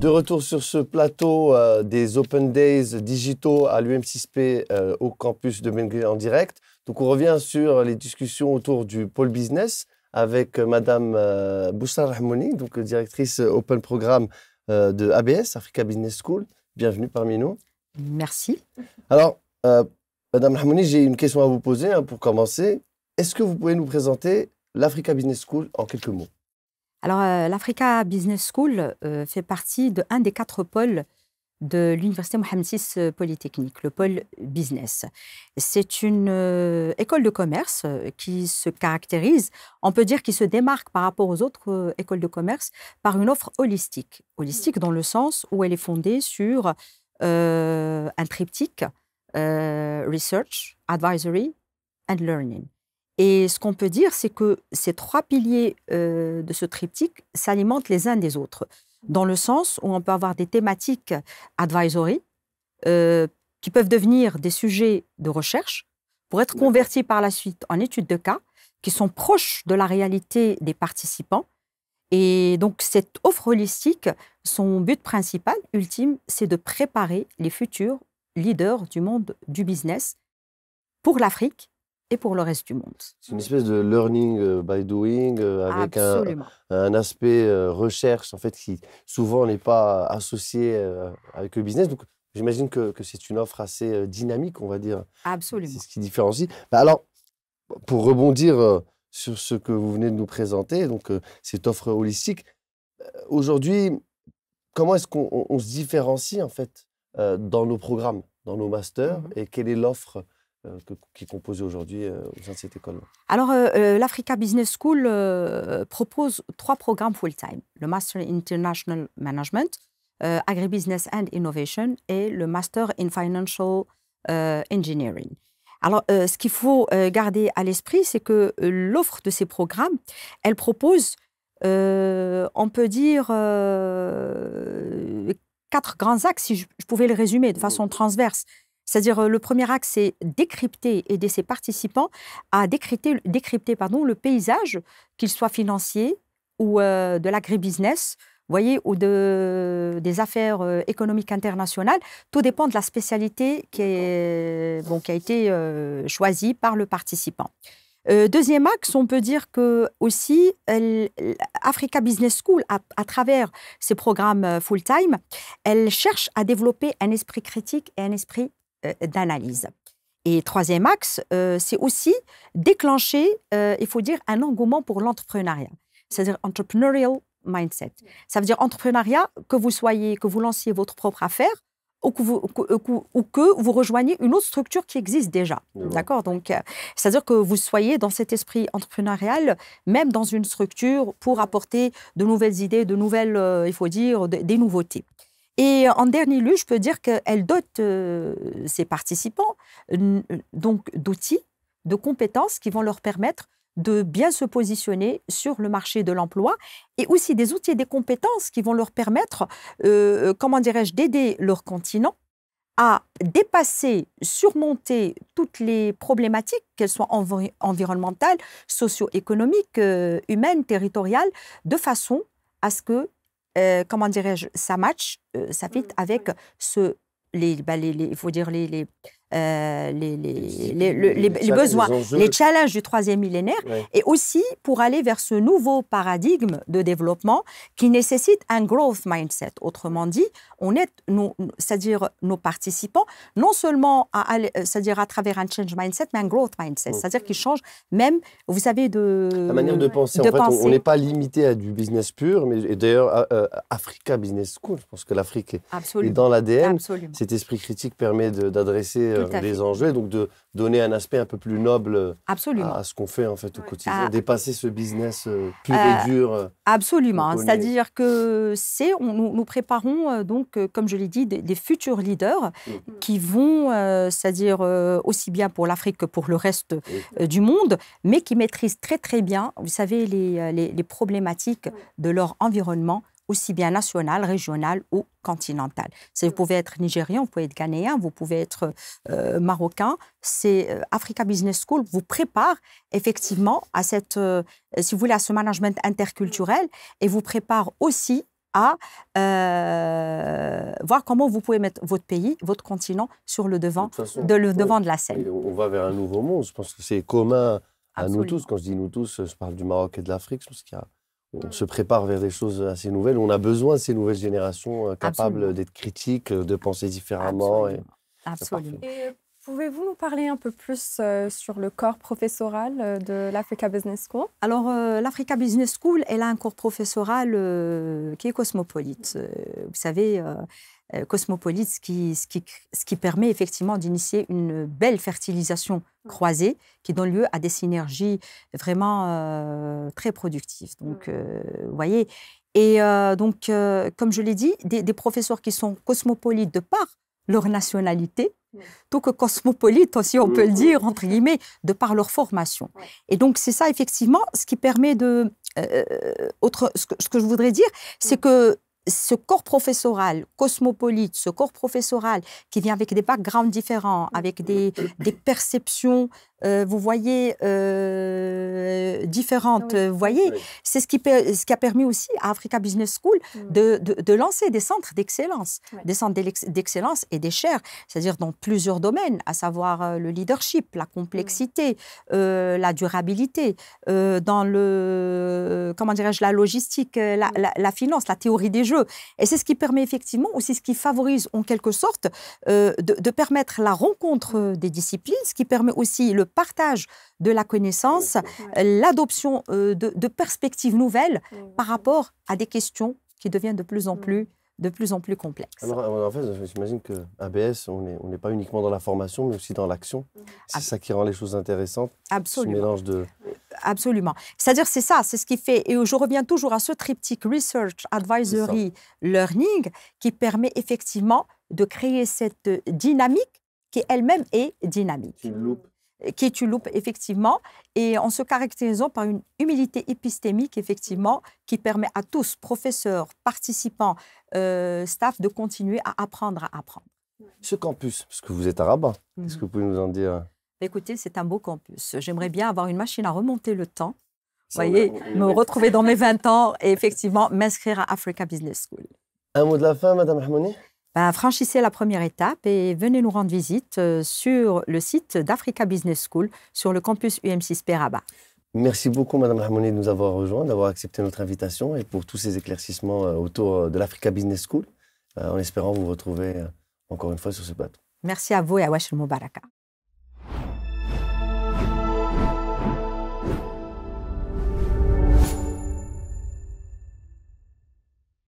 De retour sur ce plateau euh, des Open Days digitaux à l'UM6P euh, au campus de Bengui en direct. Donc on revient sur les discussions autour du pôle business avec euh, Madame Boussar rahmoni donc directrice Open Programme de ABS, Africa Business School. Bienvenue parmi nous. Merci. Alors, Madame Rahmoni, j'ai une question à vous poser hein, pour commencer. Est-ce que vous pouvez nous présenter l'Africa Business School en quelques mots alors, euh, l'Africa Business School euh, fait partie de un des quatre pôles de l'Université Mohamed VI euh, Polytechnique, le pôle business. C'est une école de commerce qui se caractérise, on peut dire qui se démarque par rapport aux autres écoles de commerce, par une offre holistique. Holistique dans le sens où elle est fondée sur un triptyque Research, Advisory and Learning. Et ce qu'on peut dire, c'est que ces trois piliers euh, de ce triptyque s'alimentent les uns des autres, dans le sens où on peut avoir des thématiques advisory euh, qui peuvent devenir des sujets de recherche pour être convertis par la suite en études de cas qui sont proches de la réalité des participants. Et donc cette offre holistique, son but principal, ultime, c'est de préparer les futurs leaders du monde du business pour l'Afrique et pour le reste du monde. C'est une espèce de learning euh, by doing euh, avec un, aspect euh, recherche en fait qui souvent n'est pas associé avec le business. Donc j'imagine que, c'est une offre assez dynamique, on va dire. Absolument. C'est ce qui différencie. Bah, alors, pour rebondir sur ce que vous venez de nous présenter, donc cette offre holistique, aujourd'hui, comment est-ce qu'on se différencie en fait dans nos programmes, dans nos masters, mmh et quelle est l'offre euh, qui est aujourd'hui euh, au sein de cette école. Alors, euh, l'Africa Business School propose trois programmes full-time. Le Master in International Management, Agribusiness and Innovation et le Master in Financial Engineering. Alors, ce qu'il faut garder à l'esprit, c'est que l'offre de ces programmes, elle propose, on peut dire, quatre grands axes, si je, je pouvais le résumer de façon transverse. C'est-à-dire, euh, le premier axe, c'est décrypter, aider ses participants à décrypter, décrypter pardon, le paysage, qu'il soit financier ou euh, de l'agribusiness, voyez, ou de, des affaires euh, économiques internationales. Tout dépend de la spécialité qui, a été choisie par le participant. deuxième axe, on peut dire que aussi Africa Business School, à travers ses programmes full-time, elle cherche à développer un esprit critique et un esprit euh, d'analyse. Et troisième axe, euh, c'est aussi déclencher, euh, il faut dire, un engouement pour l'entrepreneuriat, c'est-à-dire entrepreneurial mindset. Ça veut dire entrepreneuriat, que vous soyez, que vous lanciez votre propre affaire ou que vous, ou, rejoignez une autre structure qui existe déjà. D'accord Donc, c'est-à-dire que vous soyez dans cet esprit entrepreneurial, même dans une structure, pour apporter de nouvelles idées, de nouvelles, il faut dire, des nouveautés. Et euh, en dernier lieu, je peux dire qu'elle dote euh, ses participants euh, donc d'outils, de compétences qui vont leur permettre de bien se positionner sur le marché de l'emploi et aussi des outils et des compétences qui vont leur permettre, comment dirais-je, d'aider leur continent à dépasser, surmonter toutes les problématiques, qu'elles soient environnementales, socio-économiques, humaines, territoriales, de façon à ce que euh, comment dirais-je, ça match, euh, ça fit mmh, avec ce, les, bah, les, faut dire les, les, besoins, les challenges du troisième millénaire, et aussi pour aller vers ce nouveau paradigme de développement qui nécessite un growth mindset. Autrement dit, on est, c'est-à-dire nos participants, non seulement à, euh, c'est-à-dire à travers un change mindset, mais un growth mindset, c'est-à-dire qu'ils changent même, vous savez, de la manière de penser. en fait, on n'est pas limité à du business pur, mais et d'ailleurs, euh, euh, Africa Business School, je pense que l'Afrique est, est, dans l'ADN. Cet esprit critique permet d'adresser des euh, enjeux, donc de donner un aspect un peu plus noble euh, à ce qu'on fait en fait au quotidien, ah. dépasser ce business euh, pur et dur. Absolument, hein. c'est-à-dire que c'est, nous, préparons donc, comme je l'ai dit, des, futurs leaders mm. qui vont, c'est-à-dire aussi bien pour l'Afrique que pour le reste du monde, mais qui maîtrisent très très bien, vous savez, les, les problématiques de leur environnement aussi bien national, régional ou continentale. Vous pouvez être nigérien, vous pouvez être ghanéen, vous pouvez être euh, marocain. C'est euh, Africa Business School vous prépare effectivement à cette, euh, si vous voulez, ce management interculturel et vous prépare aussi à voir comment vous pouvez mettre votre pays, votre continent sur le devant de, le devant de la scène. On va vers un nouveau monde. Je pense que c'est commun à nous tous. Quand je dis nous tous, je parle du Maroc et de l'Afrique. Je pense qu'il y a on se prépare vers des choses assez nouvelles. On a besoin de ces nouvelles générations euh, capables d'être critiques, euh, de penser différemment. Absolument. Pouvez-vous nous parler un peu plus euh, sur le corps professoral euh, de l'Africa Business School Alors, euh, l'Africa Business School, elle a un corps professoral qui est cosmopolite. vous savez, cosmopolite, ce qui, ce, qui, qui, permet effectivement d'initier une belle fertilisation mmh. croisée qui donne lieu à des synergies vraiment très productives. Mmh. Donc, vous voyez. Et donc, comme je l'ai dit, des professeurs qui sont cosmopolites de part leur nationalité, tout que cosmopolite aussi, on peut le dire, entre guillemets, de par leur formation. Et donc, c'est ça, effectivement, ce qui permet de... Euh, autre, ce que, ce, que, je voudrais dire, c'est que ce corps professoral cosmopolite, ce corps professoral qui vient avec des backgrounds différents, avec des, des perceptions euh, vous voyez euh, différentes, ah euh, vous voyez, c'est ce qui, ce qui a permis aussi à Africa Business School mm. de, lancer des centres d'excellence, des centres d'excellence et des chaires, c'est-à-dire dans plusieurs domaines, à savoir le leadership, la mm. complexité, la durabilité, dans le, comment dirais-je, la logistique, mm. la, finance, la théorie des jeux. Et c'est ce qui permet effectivement aussi ce qui favorise en quelque sorte de permettre la rencontre des disciplines, ce qui permet aussi le partage de la connaissance, euh, l'adoption euh, de, perspectives nouvelles par rapport à des questions qui deviennent de plus en plus de plus en plus complexes. Alors, euh, en fait, j'imagine que ABS, on n'est pas uniquement dans la formation, mais aussi dans l'action. Mm-hmm. C'est ça qui rend les choses intéressantes. Absolument. mélange de. Absolument. C'est-à-dire, c'est ça, c'est ce qui fait. Et je reviens toujours à ce triptyque Research, Advisory, Learning, qui permet effectivement de créer cette dynamique qui elle-même est dynamique. Une loupe qui tu loupe, effectivement, et en se caractérisant par une humilité épistémique, effectivement, qui permet à tous, professeurs, participants, euh, staff, de continuer à apprendre à apprendre. Ce campus, parce que vous êtes à Rabat, est-ce que vous mhm. pouvez nous en dire bah, Écoutez, c'est un beau campus. J'aimerais bien avoir une machine à remonter le temps, vous voyez, me retrouver dans mes 20 ans et effectivement m'inscrire à Africa Business School. Un mot de la fin, Madame Hamouni ben, franchissez la première étape et venez nous rendre visite euh, sur le site d'Africa Business School, sur le campus UM6 Peraba. Merci beaucoup, Madame Ramoni, de nous avoir rejoints, d'avoir accepté notre invitation et pour tous ces éclaircissements euh, autour euh, de l'Africa Business School, en espérant vous retrouver encore une fois sur ce plateau. Merci à vous et à Wachel Mubaraka.